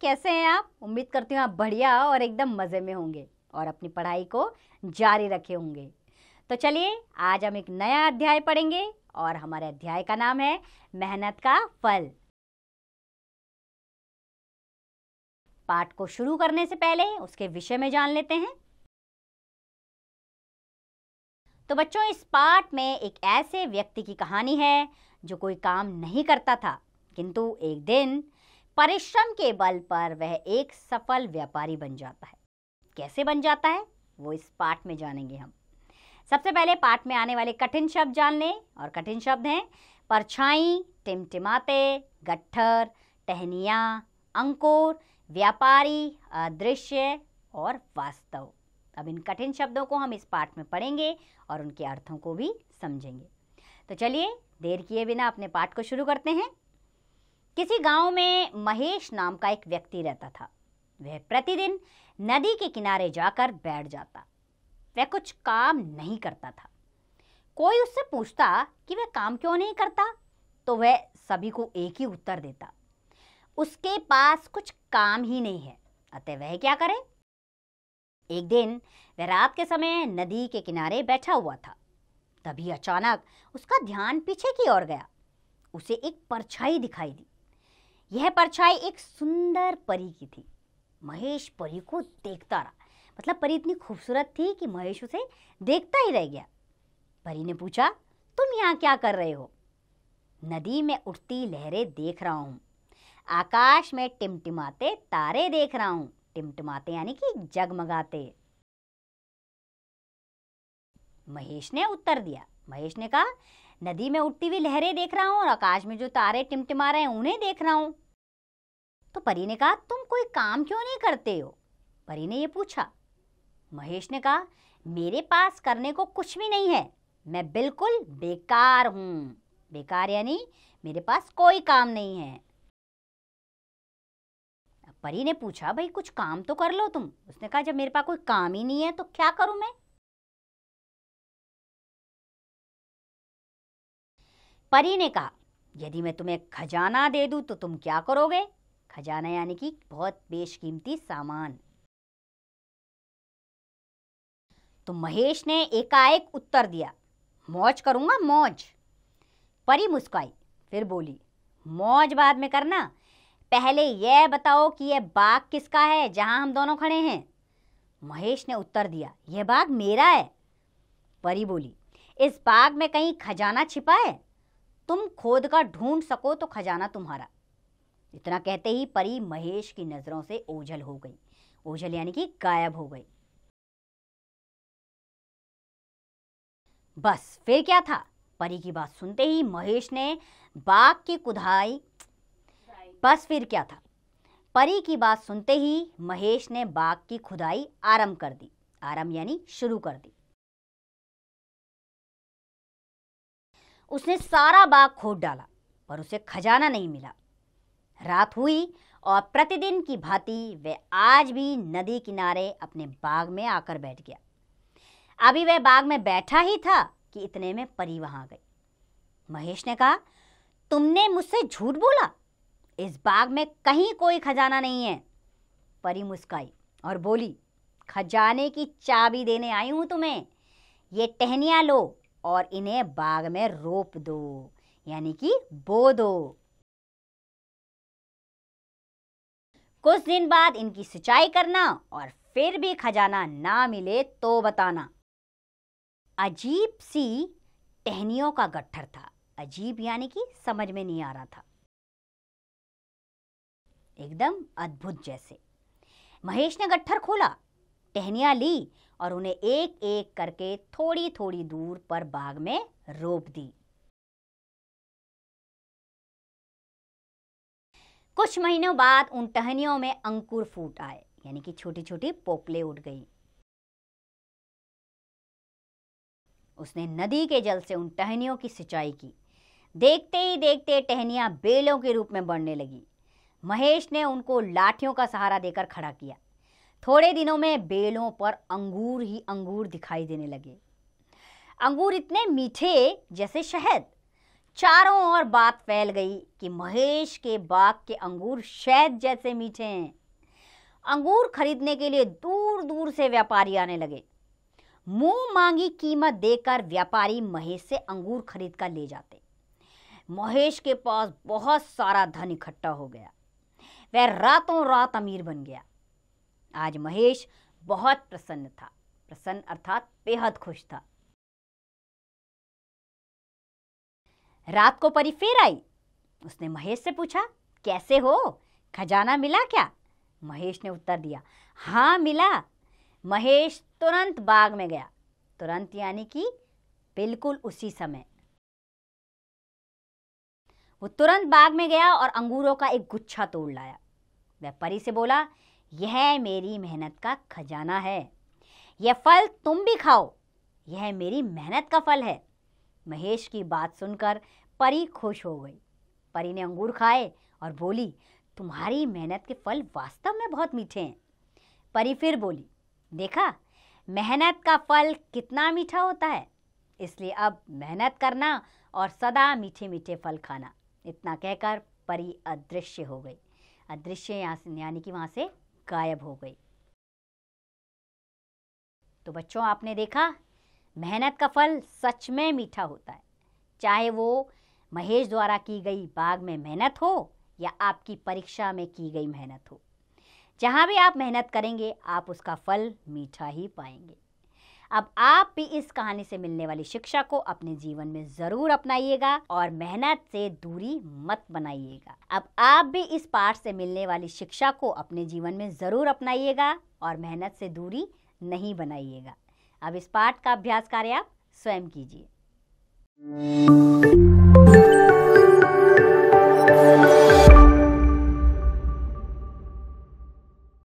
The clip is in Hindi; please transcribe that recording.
कैसे हैं आप उम्मीद करती हूँ आप बढ़िया और एकदम मज़े में होंगे और अपनी पढ़ाई को जारी रखे होंगे तो चलिए आज हम एक नया अध्याय पढ़ेंगे और हमारे अध्याय का नाम है मेहनत का फल पाठ को शुरू करने से पहले उसके विषय में जान लेते हैं तो बच्चों इस पाठ में एक ऐसे व्यक्ति की कहानी है जो कोई काम नहीं करता था किंतु एक दिन परिश्रम के बल पर वह एक सफल व्यापारी बन जाता है कैसे बन जाता है वो इस पाठ में जानेंगे हम सबसे पहले पाठ में आने वाले कठिन शब्द जान लें और कठिन शब्द हैं परछाई टिमटिमाते गट्ठर टहनिया अंकुर व्यापारी अदृश्य और वास्तव अब इन कठिन शब्दों को हम इस पाठ में पढ़ेंगे और उनके अर्थों को भी समझेंगे तो चलिए देर किए बिना अपने पाठ को शुरू करते हैं किसी गांव में महेश नाम का एक व्यक्ति रहता था वह प्रतिदिन नदी के किनारे जाकर बैठ जाता वह कुछ काम नहीं करता था कोई उससे पूछता कि वह काम क्यों नहीं करता तो वह सभी को एक ही उत्तर देता उसके पास कुछ काम ही नहीं है अतः वह क्या करे एक दिन वह रात के समय नदी के किनारे बैठा हुआ था तभी अचानक उसका ध्यान पीछे की ओर गया उसे एक परछाई दिखाई दी यह परछाई एक सुंदर परी की थी महेश परी को देखता रहा मतलब परी इतनी खूबसूरत थी कि महेश उसे देखता ही रह गया परी ने पूछा तुम यहाँ क्या कर रहे हो नदी में उठती लहरें देख रहा हूँ आकाश में टिमटिमाते तारे देख रहा हूँ टिमटिमाते यानी कि जगमगाते महेश ने उत्तर दिया महेश ने कहा नदी में उठती हुई लहरें देख रहा हूँ और आकाश में जो तारे टिमटिमा रहे हैं उन्हें देख रहा हूँ तो परी ने कहा तुम कोई काम क्यों नहीं करते हो परी ने यह पूछा महेश ने कहा मेरे पास करने को कुछ भी नहीं है मैं बिल्कुल बेकार हूँ बेकार यानी मेरे पास कोई काम नहीं है परी ने पूछा भाई कुछ काम तो कर लो तुम उसने कहा जब मेरे पास कोई काम ही नहीं है तो क्या करूँ मैं परी ने कहा यदि मैं तुम्हें खजाना दे दूं तो तुम क्या करोगे खजाना यानी कि बहुत बेशकीमती सामान तो महेश ने एकाएक उत्तर दिया मौज करूंगा मौज परी मुस्काई फिर बोली मौज बाद में करना पहले यह बताओ कि यह बाग किसका है जहां हम दोनों खड़े हैं महेश ने उत्तर दिया यह बाग मेरा है परी बोली इस बाग में कहीं खजाना छिपा है तुम खोद का ढूंढ सको तो खजाना तुम्हारा इतना कहते ही परी महेश की नजरों से ओझल हो गई ओझल यानी कि गायब हो गई बस फिर क्या था परी की बात सुनते ही महेश ने बाघ की कुधाई बस फिर क्या था परी की बात सुनते ही महेश ने बाघ की खुदाई आरंभ कर दी आरंभ यानी शुरू कर दी उसने सारा बाग खोद डाला पर उसे खजाना नहीं मिला रात हुई और प्रतिदिन की भांति वह आज भी नदी किनारे अपने बाग में आकर बैठ गया अभी वह बाग में बैठा ही था कि इतने में परी वहां गई महेश ने कहा तुमने मुझसे झूठ बोला इस बाग में कहीं कोई खजाना नहीं है परी मुस्काई और बोली खजाने की चाबी देने आई हूं तुम्हें ये टहनिया लो और इन्हें बाग में रोप दो यानी कि बो दो कुछ दिन बाद इनकी सिंचाई करना और फिर भी खजाना ना मिले तो बताना अजीब सी टहनियों का गट्ठर था अजीब यानी कि समझ में नहीं आ रहा था एकदम अद्भुत जैसे महेश ने गट्ठर खोला टहनिया ली और उन्हें एक एक करके थोड़ी थोड़ी दूर पर बाग में रोप दी कुछ महीनों बाद उन टहनियों में अंकुर फूट आए यानी कि छोटी छोटी पोपले उठ गई उसने नदी के जल से उन टहनियों की सिंचाई की देखते ही देखते टहनिया बेलों के रूप में बढ़ने लगी महेश ने उनको लाठियों का सहारा देकर खड़ा किया थोड़े दिनों में बेलों पर अंगूर ही अंगूर दिखाई देने लगे अंगूर इतने मीठे जैसे शहद चारों ओर बात फैल गई कि महेश के बाग के अंगूर शहद जैसे मीठे हैं अंगूर खरीदने के लिए दूर दूर से व्यापारी आने लगे मुंह मांगी कीमत देकर व्यापारी महेश से अंगूर खरीद कर ले जाते महेश के पास बहुत सारा धन इकट्ठा हो गया वह रातों रात अमीर बन गया आज महेश बहुत प्रसन्न था प्रसन्न अर्थात बेहद खुश था रात को परी फिर आई उसने महेश से पूछा कैसे हो खजाना मिला क्या महेश ने उत्तर दिया हाँ मिला महेश तुरंत बाग में गया तुरंत यानी कि बिल्कुल उसी समय वो तुरंत बाग में गया और अंगूरों का एक गुच्छा तोड़ लाया वह परी से बोला यह मेरी मेहनत का खजाना है यह फल तुम भी खाओ यह मेरी मेहनत का फल है महेश की बात सुनकर परी खुश हो गई परी ने अंगूर खाए और बोली तुम्हारी मेहनत के फल वास्तव में बहुत मीठे हैं परी फिर बोली देखा मेहनत का फल कितना मीठा होता है इसलिए अब मेहनत करना और सदा मीठे मीठे फल खाना इतना कहकर परी अदृश्य हो गई अदृश्य यहाँ यानी कि वहाँ से गायब हो गई तो बच्चों आपने देखा मेहनत का फल सच में मीठा होता है चाहे वो महेश द्वारा की गई बाग में मेहनत हो या आपकी परीक्षा में की गई मेहनत हो जहाँ भी आप मेहनत करेंगे आप उसका फल मीठा ही पाएंगे अब आप भी इस कहानी से मिलने वाली शिक्षा को अपने जीवन में जरूर अपनाइएगा और मेहनत से दूरी मत बनाइएगा अब आप भी इस पाठ से मिलने वाली शिक्षा को अपने जीवन में जरूर अपनाइएगा और मेहनत से दूरी नहीं बनाइएगा अब इस पाठ का अभ्यास कार्य आप स्वयं कीजिए